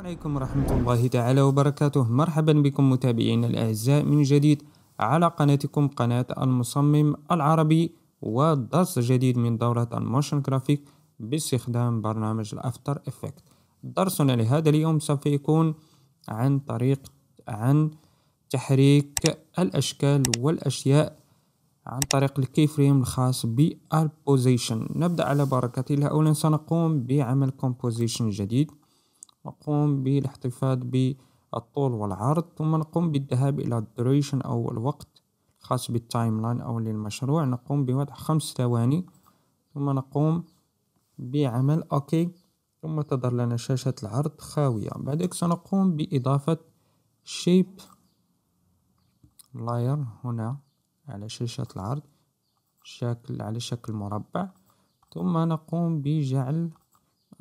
عليكم ورحمة الله تعالى وبركاته مرحبا بكم متابعينا الأعزاء من جديد على قناتكم قناة المصمم العربي ودرس جديد من دورة الموشن جرافيك باستخدام برنامج الأفتر إفكت درسنا لهذا اليوم سوف يكون عن طريق عن تحريك الأشكال والأشياء عن طريق الكي فريم الخاص بالبوزيشن نبدأ على بركة الله أولا سنقوم بعمل كومبوزيشن جديد نقوم بالاحتفاظ بالطول والعرض ثم نقوم بالذهاب إلى الدوريشن أو الوقت الخاص بالتايم لاين أو للمشروع نقوم بوضع خمس ثواني ثم نقوم بعمل أوكي ثم تظهر لنا شاشة العرض خاوية بعدك سنقوم بإضافة شيب لاير هنا على شاشة العرض شكل على شكل مربع ثم نقوم بجعل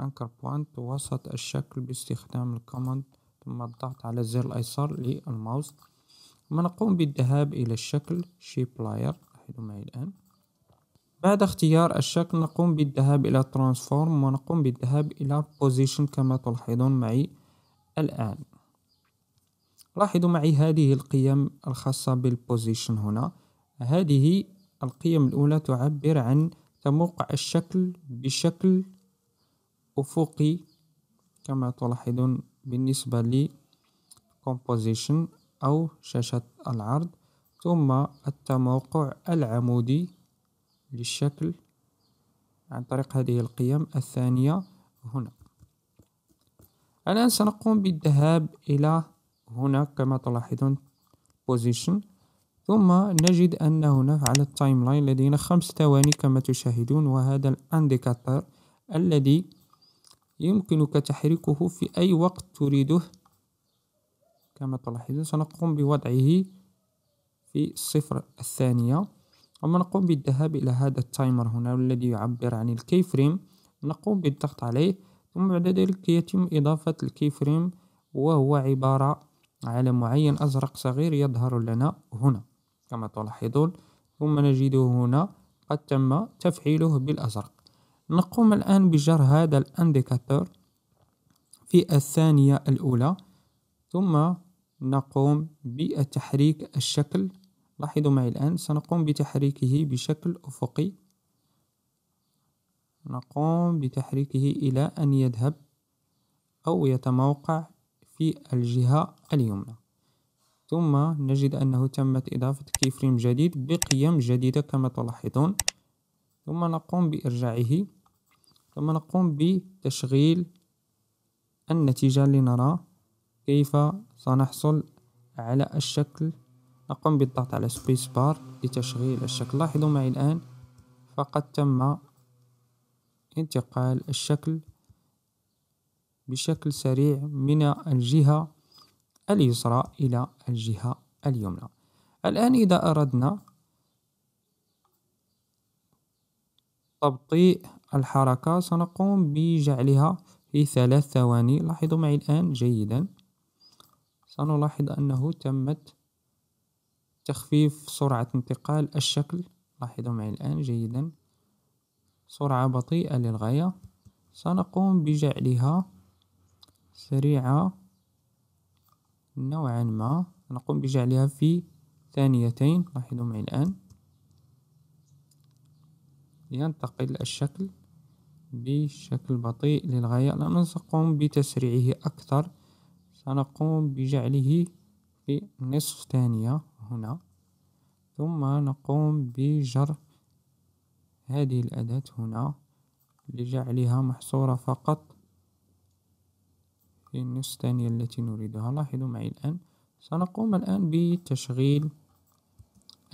أنكر بوينت وسط الشكل باستخدام الكوماند ثم الضغط على الزر الأيسر للماوس ثم نقوم بالذهاب إلى الشكل شيب لاير لاحظوا معي الآن بعد اختيار الشكل نقوم بالذهاب إلى ترانسفورم ونقوم بالذهاب إلى بوزيشن كما تلاحظون معي الآن لاحظوا معي هذه القيم الخاصة بالبوزيشن هنا هذه القيم الأولى تعبر عن تموقع الشكل بشكل أفقي كما تلاحظون بالنسبة لي composition أو شاشة العرض ثم التموقع العمودي للشكل عن طريق هذه القيم الثانية هنا الآن سنقوم بالذهاب إلى هنا كما تلاحظون position ثم نجد أن هنا على التايم لاين لدينا خمس ثواني كما تشاهدون وهذا الانديكاتور الذي يمكنك تحريكه في أي وقت تريده كما تلاحظون سنقوم بوضعه في الصفر الثانية أما نقوم بالذهاب إلى هذا التايمر هنا الذي يعبر عن الكي فريم نقوم بالضغط عليه ثم بعد ذلك يتم إضافة الكي فريم وهو عبارة على معين أزرق صغير يظهر لنا هنا كما تلاحظون ثم نجده هنا قد تم تفعيله بالأزرق نقوم الآن بجر هذا الانديكاتور في الثانية الأولى ثم نقوم بتحريك الشكل لاحظوا معي الآن سنقوم بتحريكه بشكل أفقي نقوم بتحريكه إلى أن يذهب أو يتموقع في الجهة اليمنى ثم نجد أنه تمت إضافة كيفريم جديد بقيم جديدة كما تلاحظون ثم نقوم بإرجاعه ثم نقوم بتشغيل النتيجة لنرى كيف سنحصل على الشكل نقوم بالضغط على سبيس بار لتشغيل الشكل لاحظوا معي الآن فقد تم انتقال الشكل بشكل سريع من الجهة اليسرى إلى الجهة اليمنى الآن إذا أردنا تبطيء الحركة سنقوم بجعلها في ثلاث ثواني لاحظوا معي الآن جيدا سنلاحظ أنه تمت تخفيف سرعة انتقال الشكل لاحظوا معي الآن جيدا سرعة بطيئة للغاية سنقوم بجعلها سريعة نوعا ما نقوم بجعلها في ثانيتين لاحظوا معي الآن ينتقل الشكل بشكل بطيء للغاية لا نقوم بتسريعه أكثر سنقوم بجعله في نصف ثانية هنا ثم نقوم بجر هذه الأداة هنا لجعلها محصورة فقط في النصف الثانية التي نريدها لاحظوا معي الآن سنقوم الآن بتشغيل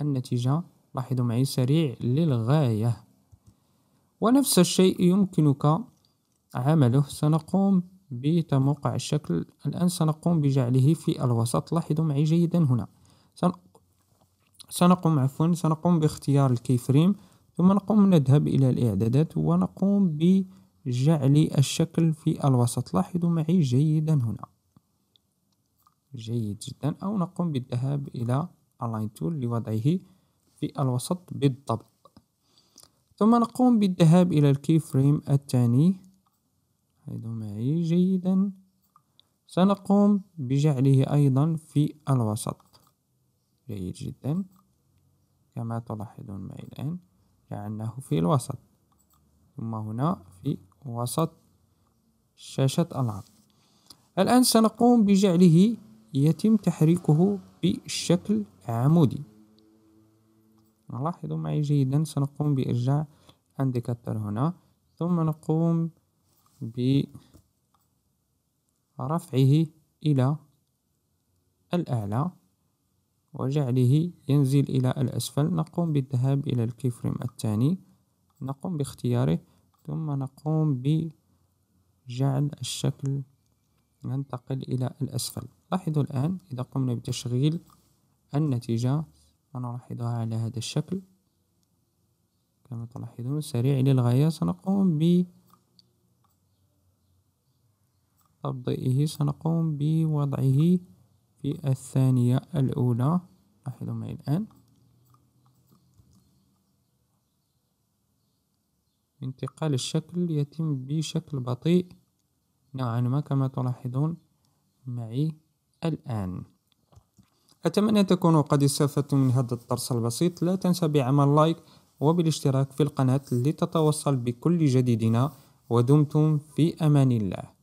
النتيجة لاحظوا معي سريع للغاية ونفس الشيء يمكنك عمله سنقوم بتموقع الشكل الآن سنقوم بجعله في الوسط لاحظوا معي جيدا هنا سنقوم عفوا سنقوم باختيار الكيفريم ثم نقوم نذهب إلى الإعدادات ونقوم بجعل الشكل في الوسط لاحظوا معي جيدا هنا جيد جدا أو نقوم بالذهاب إلى Align Tool لوضعه في الوسط بالضبط ثم نقوم بالذهاب إلى الكي فريم الثاني أيضا معي جيدا سنقوم بجعله أيضا في الوسط جيد جدا كما تلاحظون معي الآن جعلناه في الوسط ثم هنا في وسط شاشة العرض الآن سنقوم بجعله يتم تحريكه بشكل عمودي نلاحظوا معي جيدا سنقوم بإرجاع الانديكاتور هنا ثم نقوم برفعه إلى الأعلى وجعله ينزل إلى الأسفل نقوم بالذهاب إلى الكيفريم الثاني نقوم باختياره ثم نقوم بجعل الشكل ننتقل إلى الأسفل لاحظوا الآن إذا قمنا بتشغيل النتيجة سنلاحظها على هذا الشكل كما تلاحظون سريع للغاية سنقوم ب تبدئه سنقوم بوضعه في الثانية الأولى لاحظوا معي الآن انتقال الشكل يتم بشكل بطيء نوعا ما كما تلاحظون معي الآن أتمنى تكونوا قد استفدتم من هذا الدرس البسيط لا تنسى بعمل لايك وبالاشتراك في القناة لتتوصل بكل جديدنا ودمتم في أمان الله